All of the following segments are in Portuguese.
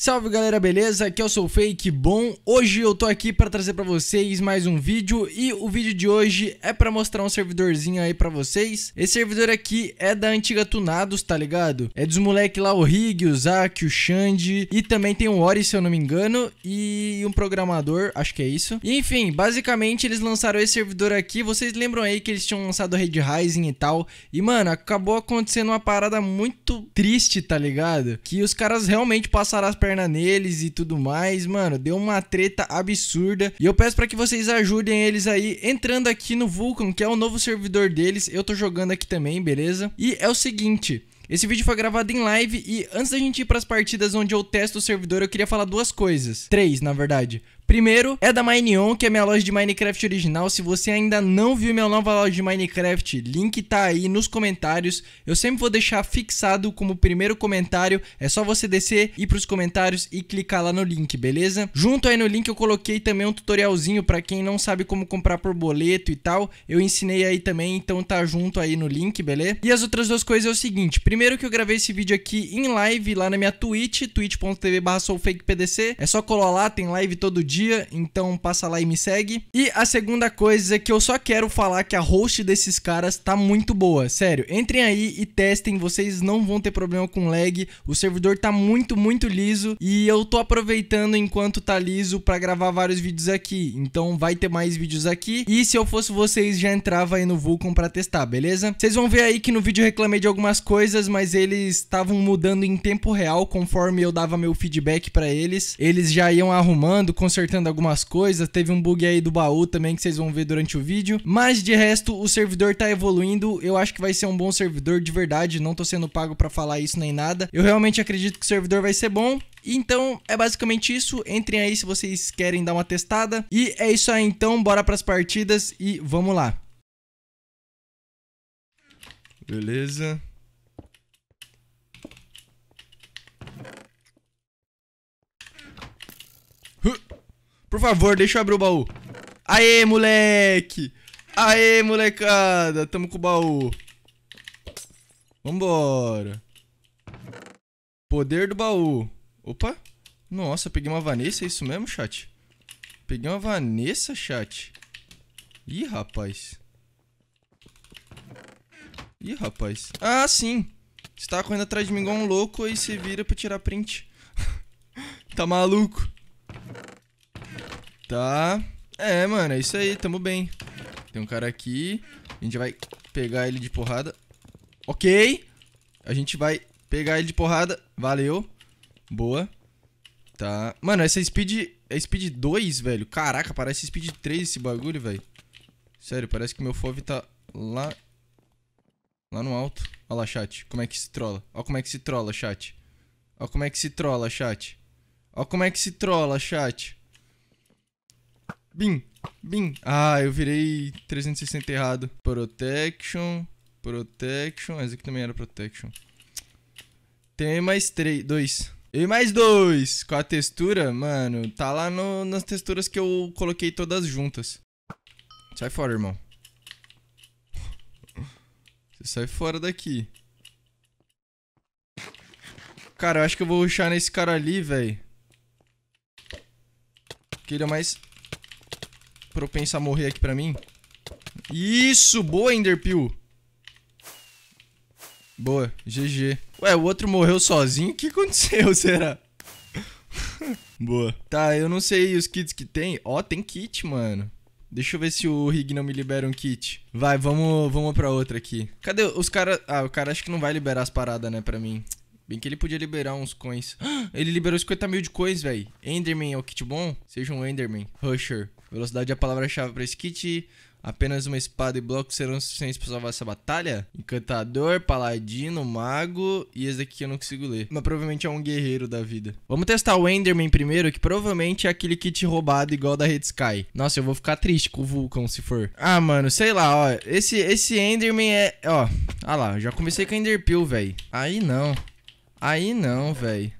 Salve galera, beleza? Aqui eu é sou o Fake Bom. Hoje eu tô aqui para trazer para vocês mais um vídeo e o vídeo de hoje é para mostrar um servidorzinho aí para vocês. Esse servidor aqui é da antiga Tunados, tá ligado? É dos moleques lá o Rig, o Zack, o Xande e também tem um Ori, se eu não me engano, e um programador, acho que é isso. E, enfim, basicamente eles lançaram esse servidor aqui. Vocês lembram aí que eles tinham lançado o Red Rising e tal? E mano, acabou acontecendo uma parada muito triste, tá ligado? Que os caras realmente passaram as pernas perna neles e tudo mais. Mano, deu uma treta absurda. E eu peço para que vocês ajudem eles aí entrando aqui no Vulcan, que é o novo servidor deles. Eu tô jogando aqui também, beleza? E é o seguinte... Esse vídeo foi gravado em live e antes da gente ir para as partidas onde eu testo o servidor, eu queria falar duas coisas. Três, na verdade. Primeiro é da Mineon, que é minha loja de Minecraft original. Se você ainda não viu minha nova loja de Minecraft, link tá aí nos comentários. Eu sempre vou deixar fixado como primeiro comentário. É só você descer, ir pros comentários e clicar lá no link, beleza? Junto aí no link eu coloquei também um tutorialzinho para quem não sabe como comprar por boleto e tal. Eu ensinei aí também, então tá junto aí no link, beleza? E as outras duas coisas é o seguinte. Primeiro que eu gravei esse vídeo aqui em live lá na minha Twitch, twitch.tv barra soulfakepdc. É só colar lá, tem live todo dia dia, então passa lá e me segue. E a segunda coisa é que eu só quero falar que a host desses caras tá muito boa, sério. Entrem aí e testem, vocês não vão ter problema com lag, o servidor tá muito, muito liso e eu tô aproveitando enquanto tá liso para gravar vários vídeos aqui, então vai ter mais vídeos aqui. E se eu fosse vocês, já entrava aí no Vulcan para testar, beleza? Vocês vão ver aí que no vídeo eu reclamei de algumas coisas, mas eles estavam mudando em tempo real conforme eu dava meu feedback para eles. Eles já iam arrumando, consertando consertando algumas coisas. Teve um bug aí do baú também que vocês vão ver durante o vídeo. Mas de resto, o servidor tá evoluindo. Eu acho que vai ser um bom servidor de verdade. Não tô sendo pago para falar isso nem nada. Eu realmente acredito que o servidor vai ser bom. Então é basicamente isso. Entrem aí se vocês querem dar uma testada. E é isso aí então. Bora para as partidas e vamos lá. Beleza. Por favor, deixa eu abrir o baú. Aê, moleque! Aê, molecada! Tamo com o baú. Vambora. Poder do baú. Opa. Nossa, peguei uma Vanessa, é isso mesmo, chat? Peguei uma Vanessa, chat. Ih, rapaz. Ih, rapaz. Ah, sim. Você tava correndo atrás de mim igual um louco, aí você vira pra tirar print. tá maluco? Tá. É, mano, é isso aí, tamo bem. Tem um cara aqui. A gente vai pegar ele de porrada. Ok. A gente vai pegar ele de porrada. Valeu. Boa. Tá. Mano, essa speed. É speed 2, velho. Caraca, parece speed 3 esse bagulho, velho. Sério, parece que meu fove tá lá. Lá no alto. Olha lá, chat. Como é que se trola. Olha como é que se trola, chat. Olha como é que se trola, chat. Olha como é que se trola, chat. Bim, bim. Ah, eu virei 360 errado. Protection, protection. Esse aqui também era protection. Tem mais três, dois. E mais dois com a textura, mano, tá lá no, nas texturas que eu coloquei todas juntas. Sai fora, irmão. Você sai fora daqui. Cara, eu acho que eu vou ruxar nesse cara ali, velho. Queria ele é mais... Propenso a morrer aqui pra mim. Isso, boa, Enderpeel. Boa, GG. Ué, o outro morreu sozinho? O que aconteceu, será? boa. Tá, eu não sei os kits que tem. Ó, oh, tem kit, mano. Deixa eu ver se o Rig não me libera um kit. Vai, vamos, vamos pra outra aqui. Cadê os caras? Ah, o cara acho que não vai liberar as paradas, né, pra mim. Bem que ele podia liberar uns coins. Ele liberou 50 mil de coins, velho. Enderman é o kit bom? Seja um Enderman. Rusher. Velocidade é a palavra-chave para esse kit. Apenas uma espada e bloco serão suficientes para salvar essa batalha? Encantador, paladino, mago e esse daqui eu não consigo ler. Mas provavelmente é um guerreiro da vida. Vamos testar o Enderman primeiro, que provavelmente é aquele kit roubado igual da Red Sky. Nossa, eu vou ficar triste com o Vulcan se for. Ah, mano, sei lá, ó. Esse, esse Enderman é... Ó, ah lá, já comecei com Enderpeel, velho. Aí não. Aí não, velho.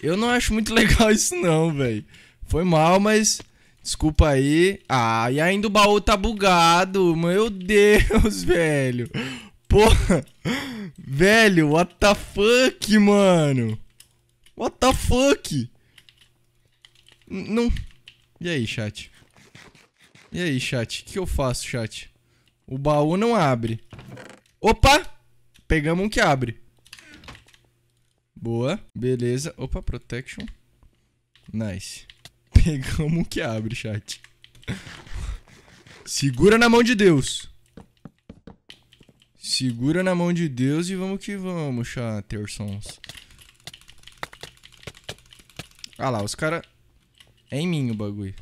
Eu não acho muito legal isso não, velho. Foi mal, mas... Desculpa aí. Ah, e ainda o baú tá bugado. Meu Deus, velho. Porra. Velho, what the fuck, mano? What the fuck? N não. E aí, chat? E aí, chat? O que eu faço, chat? O baú não abre. Opa! Pegamos um que abre. Boa. Beleza. Opa, protection. Nice. Pegamos o que abre, chat. Segura na mão de Deus. Segura na mão de Deus e vamos que vamos, chatersons. Ah lá, os cara... É em mim o bagulho.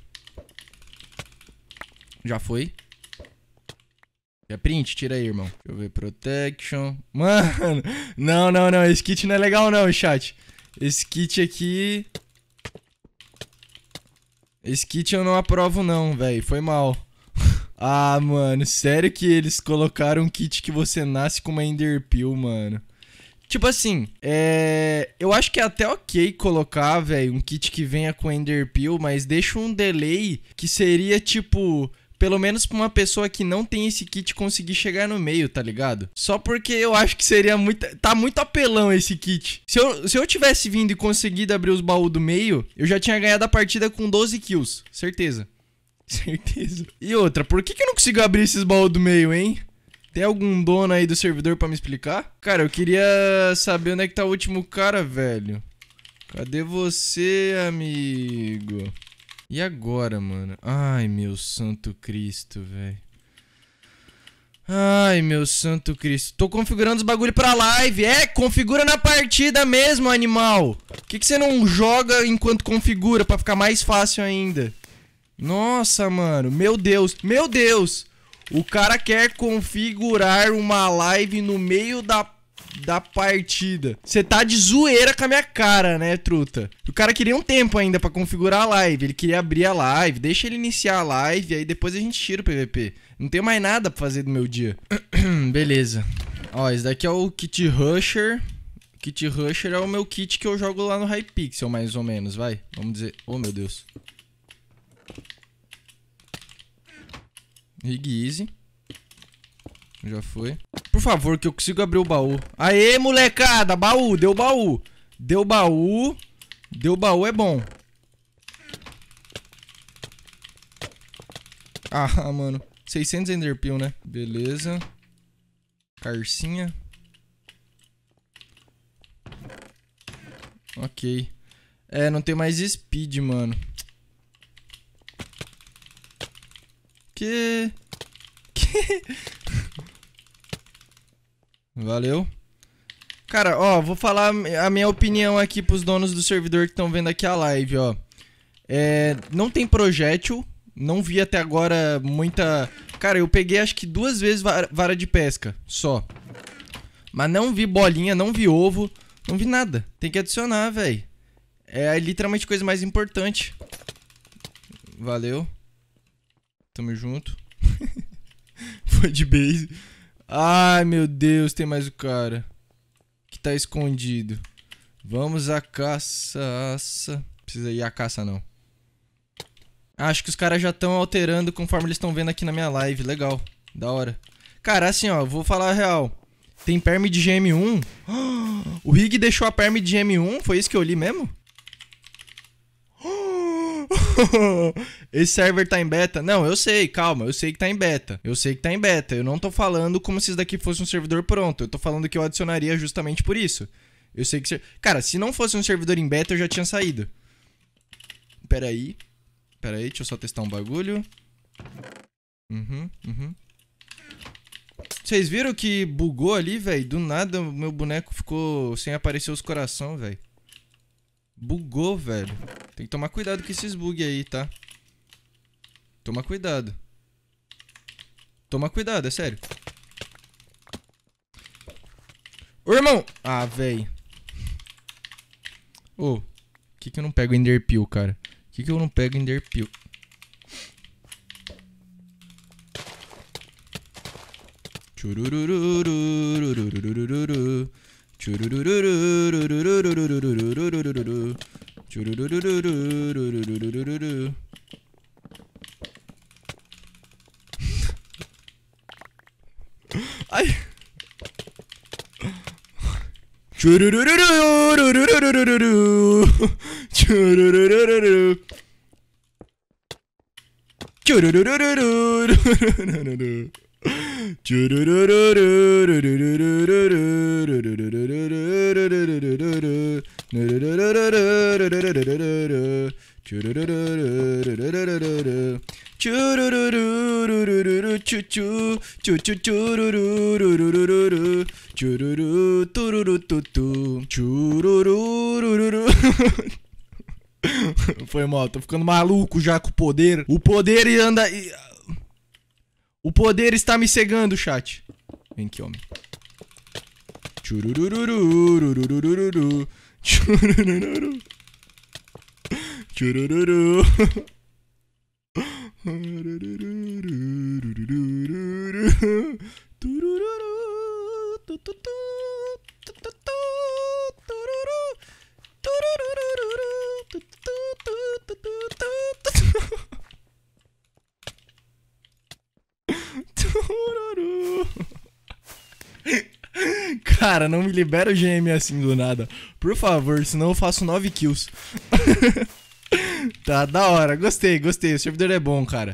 Já foi? Já é print? Tira aí, irmão. Deixa eu ver. Protection. Mano! Não, não, não. Esse kit não é legal não, chat. Esse kit aqui... Esse kit eu não aprovo não, velho. Foi mal. ah, mano, sério que eles colocaram um kit que você nasce com uma Enderpeel, mano. Tipo assim, é... eu acho que é até ok colocar, velho, um kit que venha com Enderpeel, mas deixa um delay que seria tipo pelo menos pra uma pessoa que não tem esse kit conseguir chegar no meio, tá ligado? Só porque eu acho que seria muito. Tá muito apelão esse kit. Se eu, se eu tivesse vindo e conseguido abrir os baús do meio, eu já tinha ganhado a partida com 12 kills. Certeza. Certeza. E outra, por que, que eu não consigo abrir esses baús do meio, hein? Tem algum dono aí do servidor para me explicar? Cara, eu queria saber onde é que tá o último cara, velho. Cadê você, amigo? E agora, mano? Ai, meu santo Cristo, velho. Ai, meu santo Cristo. Tô configurando os bagulho pra live. É, configura na partida mesmo, animal. Por que, que você não joga enquanto configura pra ficar mais fácil ainda? Nossa, mano. Meu Deus. Meu Deus. O cara quer configurar uma live no meio da da partida. Você tá de zoeira com a minha cara, né, truta? O cara queria um tempo ainda para configurar a live. Ele queria abrir a live. Deixa ele iniciar a live, aí depois a gente tira o PVP. Não tem mais nada pra fazer do meu dia. Beleza. Ó, esse daqui é o Kit Rusher. Kit Rusher é o meu kit que eu jogo lá no Hypixel, mais ou menos, vai. Vamos dizer... Oh, meu Deus. Rig Easy. Já foi. Por favor, que eu consigo abrir o baú. Aê, molecada! Baú! Deu baú! Deu baú. Deu baú é bom. Ah, mano. 600 enderpeel, né? Beleza. Carcinha. Ok. É, não tem mais speed, mano. Que... Que... Valeu. Cara, ó, vou falar a minha opinião aqui pros donos do servidor que estão vendo aqui a live, ó. É, não tem projétil, não vi até agora muita... Cara, eu peguei acho que duas vezes vara de pesca, só. Mas não vi bolinha, não vi ovo, não vi nada. Tem que adicionar, velho. É, é literalmente coisa mais importante. Valeu. Tamo junto. Foi de base. Ai, meu Deus, tem mais o cara. Que tá escondido. Vamos à caça. Aça. Precisa ir à caça, não. Acho que os caras já estão alterando conforme eles estão vendo aqui na minha live. Legal. Da hora. Cara, assim, ó, vou falar a real. Tem perme de GM1? O Rig deixou a perme de GM1? Foi isso que eu li mesmo? esse server tá em beta. Não, eu sei, calma, eu sei que tá em beta. Eu sei que tá em beta. Eu não tô falando como se isso daqui fosse um servidor pronto. Eu tô falando que eu adicionaria justamente por isso. Eu sei que. Cara, se não fosse um servidor em beta, eu já tinha saído. Pera aí. Pera aí, deixa eu só testar um bagulho. Uhum, uhum. Vocês viram que bugou ali, velho? Do nada meu boneco ficou sem aparecer os coração, velho. Bugou, velho. Tem que tomar cuidado com esses bugs aí, tá? Toma cuidado. Toma cuidado, é sério. Ô, irmão! Ah, véi. Ô, oh, que que eu não pego enderpeel, cara? Que que eu não pego enderpeel? Churururururururururururu. Churururururururururururu. Ay. Foi mal, tô ficando maluco já com o poder. O poder anda. O poder está me cegando, chat. Vem aqui, homem. Chururururu, 주르르르 르 주르르르 Cara, não me libera o GM assim do nada. Por favor, senão eu faço 9 kills. tá, da hora. Gostei, gostei. O servidor é bom, cara.